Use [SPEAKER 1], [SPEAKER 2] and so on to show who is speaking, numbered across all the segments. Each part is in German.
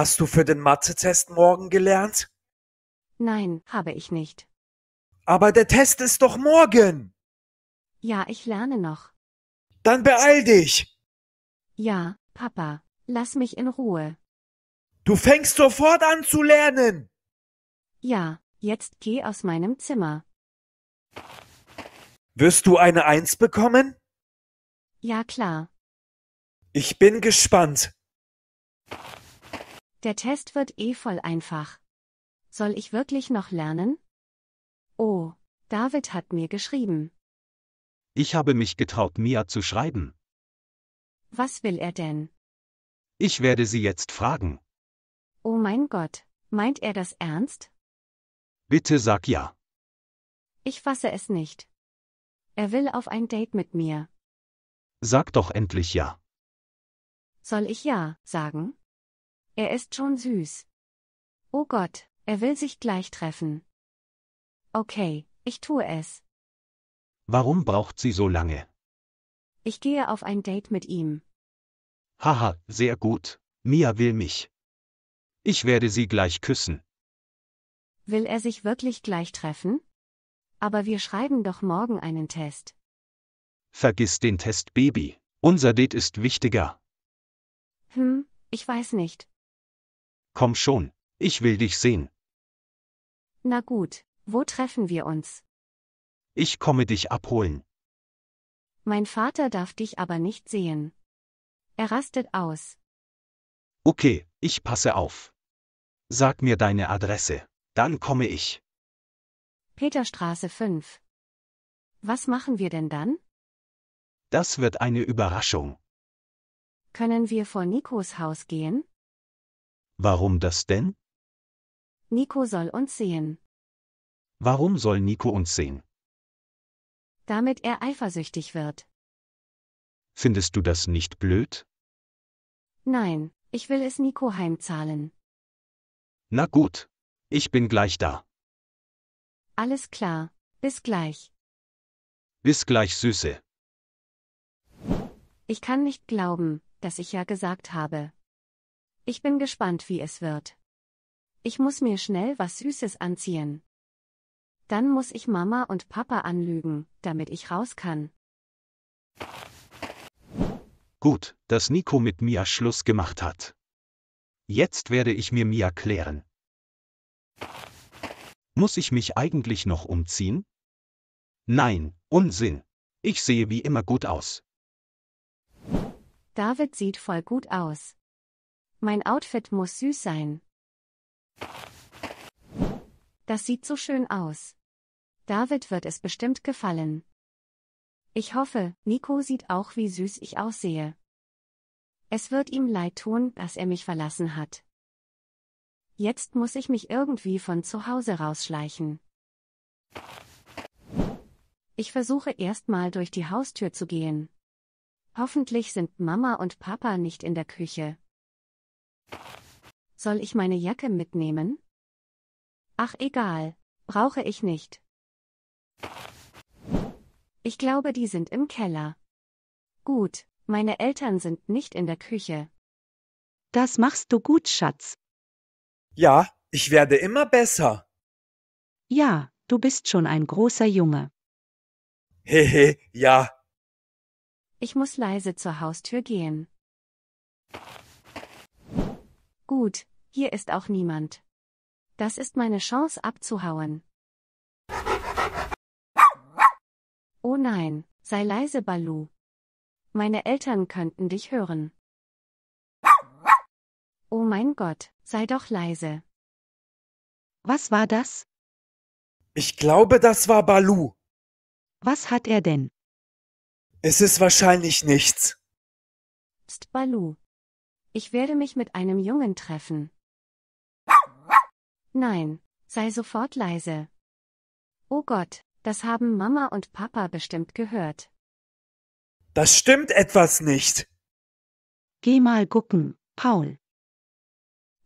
[SPEAKER 1] Hast du für den Mathe-Test morgen gelernt?
[SPEAKER 2] Nein, habe ich nicht.
[SPEAKER 1] Aber der Test ist doch morgen.
[SPEAKER 2] Ja, ich lerne noch.
[SPEAKER 1] Dann beeil dich.
[SPEAKER 2] Ja, Papa, lass mich in Ruhe.
[SPEAKER 1] Du fängst sofort an zu lernen.
[SPEAKER 2] Ja, jetzt geh aus meinem Zimmer.
[SPEAKER 1] Wirst du eine Eins bekommen?
[SPEAKER 2] Ja, klar.
[SPEAKER 1] Ich bin gespannt.
[SPEAKER 2] Der Test wird eh voll einfach. Soll ich wirklich noch lernen? Oh, David hat mir geschrieben.
[SPEAKER 3] Ich habe mich getraut, Mia zu schreiben.
[SPEAKER 2] Was will er denn?
[SPEAKER 3] Ich werde sie jetzt fragen.
[SPEAKER 2] Oh mein Gott, meint er das ernst?
[SPEAKER 3] Bitte sag ja.
[SPEAKER 2] Ich fasse es nicht. Er will auf ein Date mit mir.
[SPEAKER 3] Sag doch endlich ja.
[SPEAKER 2] Soll ich ja sagen? Er ist schon süß. Oh Gott, er will sich gleich treffen. Okay, ich tue es.
[SPEAKER 3] Warum braucht sie so lange?
[SPEAKER 2] Ich gehe auf ein Date mit ihm.
[SPEAKER 3] Haha, sehr gut. Mia will mich. Ich werde sie gleich küssen.
[SPEAKER 2] Will er sich wirklich gleich treffen? Aber wir schreiben doch morgen einen Test.
[SPEAKER 3] Vergiss den Test, Baby. Unser Date ist wichtiger.
[SPEAKER 2] Hm, ich weiß nicht.
[SPEAKER 3] Komm schon, ich will dich sehen.
[SPEAKER 2] Na gut, wo treffen wir uns?
[SPEAKER 3] Ich komme dich abholen.
[SPEAKER 2] Mein Vater darf dich aber nicht sehen. Er rastet aus.
[SPEAKER 3] Okay, ich passe auf. Sag mir deine Adresse, dann komme ich.
[SPEAKER 2] Peterstraße 5. Was machen wir denn dann?
[SPEAKER 3] Das wird eine Überraschung.
[SPEAKER 2] Können wir vor Nikos Haus gehen?
[SPEAKER 3] Warum das denn?
[SPEAKER 2] Nico soll uns sehen.
[SPEAKER 3] Warum soll Nico uns sehen?
[SPEAKER 2] Damit er eifersüchtig wird.
[SPEAKER 3] Findest du das nicht blöd?
[SPEAKER 2] Nein, ich will es Nico heimzahlen.
[SPEAKER 3] Na gut. Ich bin gleich da.
[SPEAKER 2] Alles klar. Bis gleich.
[SPEAKER 3] Bis gleich, Süße.
[SPEAKER 2] Ich kann nicht glauben, dass ich ja gesagt habe. Ich bin gespannt, wie es wird. Ich muss mir schnell was Süßes anziehen. Dann muss ich Mama und Papa anlügen, damit ich raus kann.
[SPEAKER 3] Gut, dass Nico mit Mia Schluss gemacht hat. Jetzt werde ich mir Mia klären. Muss ich mich eigentlich noch umziehen? Nein, Unsinn. Ich sehe wie immer gut aus.
[SPEAKER 2] David sieht voll gut aus. Mein Outfit muss süß sein. Das sieht so schön aus. David wird es bestimmt gefallen. Ich hoffe, Nico sieht auch, wie süß ich aussehe. Es wird ihm leid tun, dass er mich verlassen hat. Jetzt muss ich mich irgendwie von zu Hause rausschleichen. Ich versuche erstmal durch die Haustür zu gehen. Hoffentlich sind Mama und Papa nicht in der Küche. Soll ich meine Jacke mitnehmen? Ach egal, brauche ich nicht. Ich glaube, die sind im Keller. Gut, meine Eltern sind nicht in der Küche. Das machst du gut, Schatz.
[SPEAKER 1] Ja, ich werde immer besser.
[SPEAKER 2] Ja, du bist schon ein großer Junge.
[SPEAKER 1] Hehe, ja.
[SPEAKER 2] Ich muss leise zur Haustür gehen. Gut, hier ist auch niemand. Das ist meine Chance abzuhauen. Oh nein, sei leise, Balu. Meine Eltern könnten dich hören. Oh mein Gott, sei doch leise. Was war das?
[SPEAKER 1] Ich glaube, das war Balu. Was hat er denn? Es ist wahrscheinlich nichts.
[SPEAKER 2] Psst, Balu, ich werde mich mit einem Jungen treffen. Nein, sei sofort leise. Oh Gott, das haben Mama und Papa bestimmt gehört.
[SPEAKER 1] Das stimmt etwas nicht. Geh mal gucken, Paul.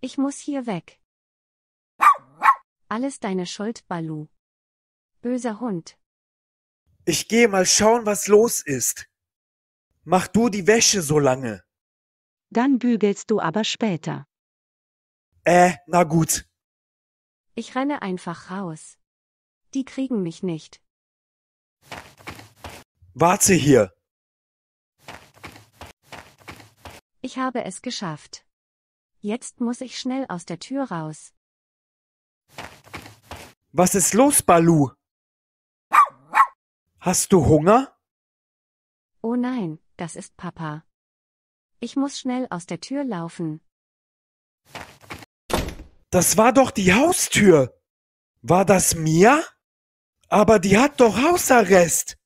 [SPEAKER 2] Ich muss hier weg. Alles deine Schuld, Balu. Böser Hund.
[SPEAKER 1] Ich gehe mal schauen, was los ist. Mach du die Wäsche so lange.
[SPEAKER 2] Dann bügelst du aber später.
[SPEAKER 1] Äh, na gut.
[SPEAKER 2] Ich renne einfach raus. Die kriegen mich nicht.
[SPEAKER 1] Warte hier.
[SPEAKER 2] Ich habe es geschafft. Jetzt muss ich schnell aus der Tür raus.
[SPEAKER 1] Was ist los, Balu? Hast du Hunger?
[SPEAKER 2] Oh nein, das ist Papa. Ich muss schnell aus der Tür laufen.
[SPEAKER 1] Das war doch die Haustür. War das Mia? Aber die hat doch Hausarrest.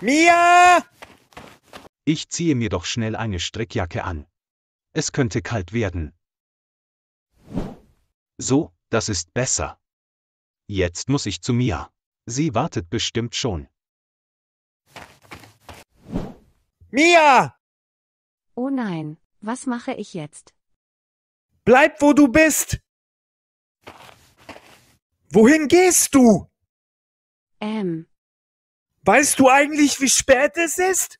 [SPEAKER 1] Mia!
[SPEAKER 3] Ich ziehe mir doch schnell eine Strickjacke an. Es könnte kalt werden. So, das ist besser. Jetzt muss ich zu Mia. Sie wartet bestimmt schon.
[SPEAKER 2] Mia! Oh nein, was mache ich jetzt? Bleib,
[SPEAKER 1] wo du bist! Wohin gehst du? Ähm. Weißt du eigentlich, wie spät es ist?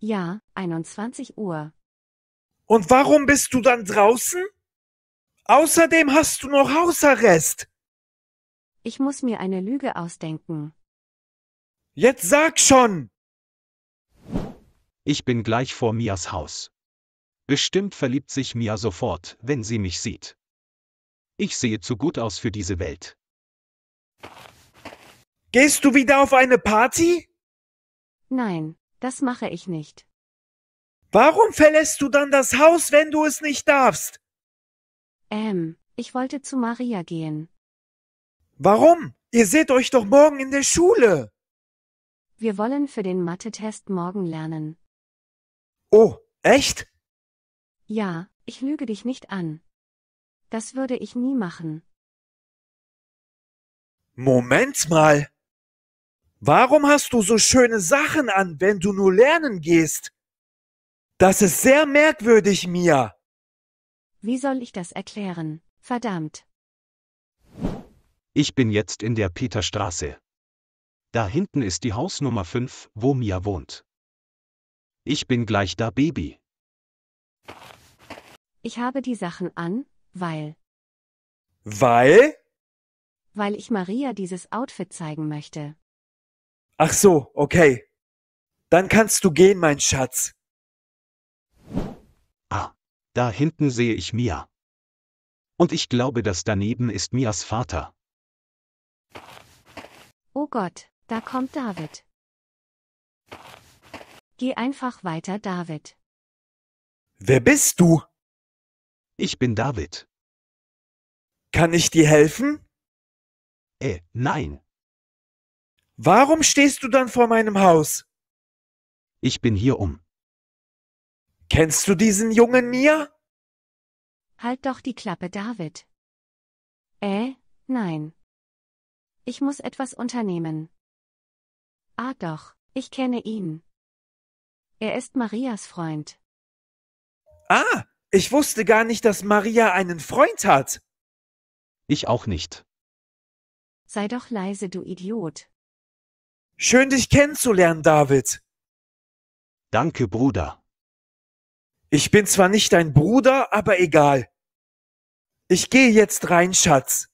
[SPEAKER 1] Ja, 21 Uhr. Und warum bist du dann draußen?
[SPEAKER 2] Außerdem hast du noch Hausarrest. Ich muss mir eine Lüge ausdenken.
[SPEAKER 3] Jetzt sag schon! Ich bin gleich vor Mias Haus. Bestimmt verliebt sich Mia sofort, wenn sie mich sieht. Ich sehe zu gut aus für diese Welt.
[SPEAKER 1] Gehst du wieder auf eine Party?
[SPEAKER 2] Nein, das mache ich
[SPEAKER 1] nicht. Warum verlässt du dann das Haus, wenn du es nicht darfst? Ähm, ich wollte zu Maria gehen. Warum? Ihr seht euch doch morgen in der Schule.
[SPEAKER 2] Wir wollen für den Mathe-Test morgen lernen.
[SPEAKER 1] Oh, echt? Ja, ich lüge dich nicht an. Das würde ich nie machen. Moment mal. Warum hast du so schöne Sachen an, wenn du nur lernen gehst? Das ist sehr merkwürdig, Mia. Wie soll
[SPEAKER 2] ich das erklären? Verdammt.
[SPEAKER 3] Ich bin jetzt in der Peterstraße. Da hinten ist die Hausnummer 5, wo Mia wohnt. Ich bin gleich da, Baby.
[SPEAKER 2] Ich habe die Sachen an, weil.
[SPEAKER 1] Weil?
[SPEAKER 2] Weil ich Maria dieses Outfit zeigen möchte.
[SPEAKER 1] Ach so, okay. Dann kannst du gehen, mein Schatz. Ah, da hinten sehe ich Mia.
[SPEAKER 3] Und ich glaube, das daneben ist Mias Vater.
[SPEAKER 2] Oh Gott, da kommt David. Geh einfach weiter, David.
[SPEAKER 1] Wer bist du? Ich bin David. Kann ich dir helfen? Äh, nein. Warum stehst du dann vor meinem Haus? Ich bin hier um. Kennst du diesen jungen Mia? Halt
[SPEAKER 2] doch die Klappe, David. Äh, nein. Ich muss etwas unternehmen. Ah doch, ich kenne ihn. Er ist Marias Freund.
[SPEAKER 1] Ah, ich wusste gar nicht, dass Maria einen Freund hat. Ich auch nicht.
[SPEAKER 2] Sei doch leise, du Idiot.
[SPEAKER 1] Schön dich kennenzulernen, David. Danke, Bruder. Ich bin zwar nicht dein Bruder, aber egal. Ich gehe jetzt rein, Schatz.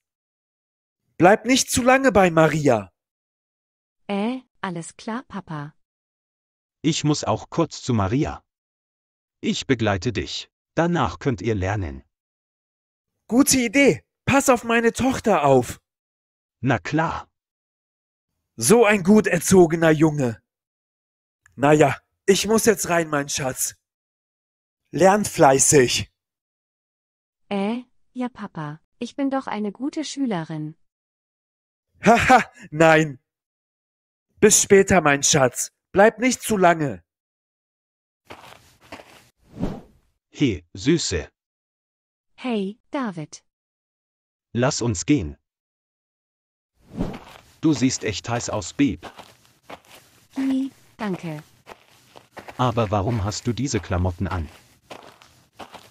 [SPEAKER 1] Bleib nicht zu lange bei Maria.
[SPEAKER 2] Äh, alles klar, Papa.
[SPEAKER 1] Ich muss auch
[SPEAKER 3] kurz zu Maria. Ich begleite dich. Danach könnt ihr lernen.
[SPEAKER 1] Gute Idee. Pass auf meine Tochter auf. Na klar. So ein gut erzogener Junge. Naja, ich muss jetzt rein, mein Schatz. Lernt fleißig.
[SPEAKER 2] Äh, ja, Papa, ich bin doch eine gute Schülerin.
[SPEAKER 1] Haha, nein. Bis später, mein Schatz. Bleib nicht zu lange!
[SPEAKER 3] Hey, Süße.
[SPEAKER 2] Hey, David.
[SPEAKER 3] Lass uns gehen. Du siehst echt heiß aus, Beep.
[SPEAKER 2] Nee, hm, danke.
[SPEAKER 3] Aber warum hast du diese Klamotten an?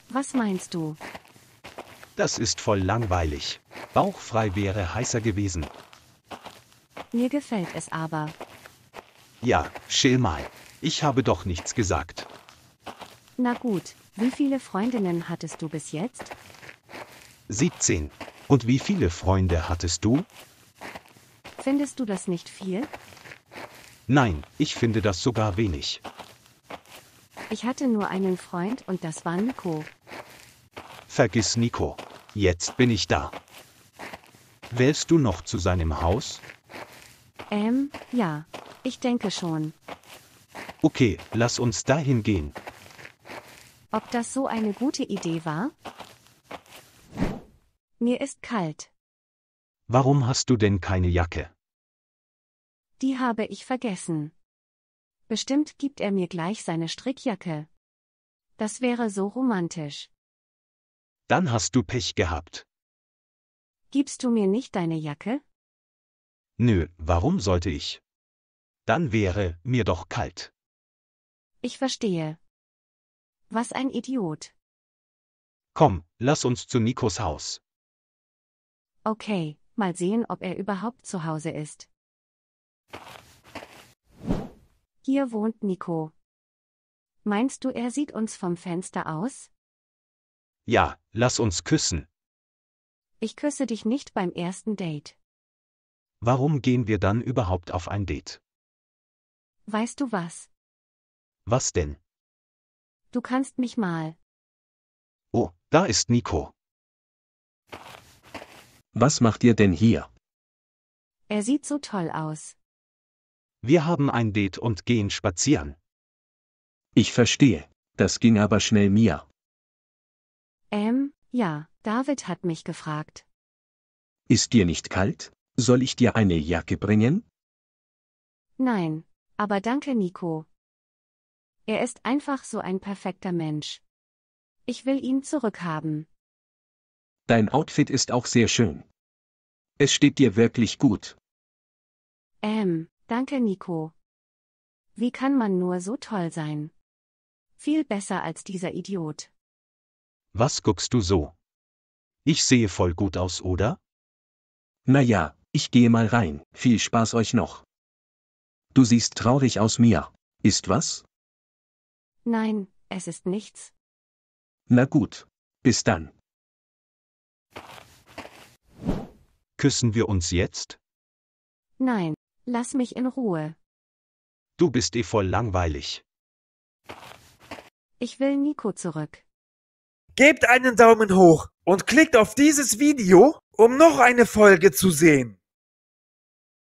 [SPEAKER 2] Was meinst du?
[SPEAKER 3] Das ist voll langweilig. Bauchfrei wäre heißer gewesen.
[SPEAKER 2] Mir gefällt es aber.
[SPEAKER 3] Ja, chill mal. Ich habe doch nichts gesagt.
[SPEAKER 2] Na gut, wie viele Freundinnen hattest du bis jetzt?
[SPEAKER 3] 17. Und wie viele Freunde hattest du?
[SPEAKER 2] Findest du das nicht viel?
[SPEAKER 3] Nein, ich finde das sogar wenig.
[SPEAKER 2] Ich hatte nur einen Freund und das war Nico.
[SPEAKER 3] Vergiss Nico. Jetzt bin ich da. Wählst du noch zu seinem Haus?
[SPEAKER 2] Ähm, ja, ich denke schon.
[SPEAKER 3] Okay, lass uns dahin gehen.
[SPEAKER 2] Ob das so eine gute Idee war? Mir ist kalt.
[SPEAKER 3] Warum hast du denn keine Jacke?
[SPEAKER 2] Die habe ich vergessen. Bestimmt gibt er mir gleich seine Strickjacke. Das wäre so romantisch.
[SPEAKER 1] Dann hast du Pech gehabt.
[SPEAKER 2] Gibst du mir nicht deine Jacke?
[SPEAKER 3] Nö, warum sollte ich? Dann wäre mir doch kalt.
[SPEAKER 2] Ich verstehe. Was ein Idiot.
[SPEAKER 3] Komm, lass uns zu Nikos Haus.
[SPEAKER 2] Okay, mal sehen, ob er überhaupt zu Hause ist. Hier wohnt Nico. Meinst du, er sieht uns vom Fenster aus?
[SPEAKER 3] Ja, lass uns küssen.
[SPEAKER 2] Ich küsse dich nicht beim ersten Date.
[SPEAKER 3] Warum gehen wir dann überhaupt auf ein Date?
[SPEAKER 2] Weißt du was? Was denn? Du kannst mich mal.
[SPEAKER 3] Oh, da ist Nico. Was macht ihr denn hier?
[SPEAKER 2] Er sieht so toll aus.
[SPEAKER 3] Wir haben ein Date und gehen spazieren. Ich verstehe. Das ging aber schnell mir.
[SPEAKER 2] Ähm, ja, David hat mich gefragt.
[SPEAKER 3] Ist dir nicht kalt? Soll ich dir eine Jacke bringen?
[SPEAKER 2] Nein, aber danke, Nico. Er ist einfach so ein perfekter Mensch. Ich will ihn zurückhaben.
[SPEAKER 3] Dein Outfit ist auch sehr schön. Es steht dir wirklich gut.
[SPEAKER 2] Ähm, danke, Nico. Wie kann man nur so toll sein? Viel besser als dieser Idiot.
[SPEAKER 3] Was guckst du so? Ich sehe voll gut aus, oder? Naja, ich gehe mal rein. Viel Spaß euch noch. Du siehst traurig aus, Mia. Ist was?
[SPEAKER 2] Nein, es ist nichts.
[SPEAKER 3] Na gut. Bis dann. Küssen wir uns jetzt?
[SPEAKER 2] Nein, lass mich in Ruhe.
[SPEAKER 3] Du bist eh voll langweilig.
[SPEAKER 1] Ich will Nico zurück. Gebt einen Daumen hoch und klickt auf dieses Video, um noch eine Folge zu sehen.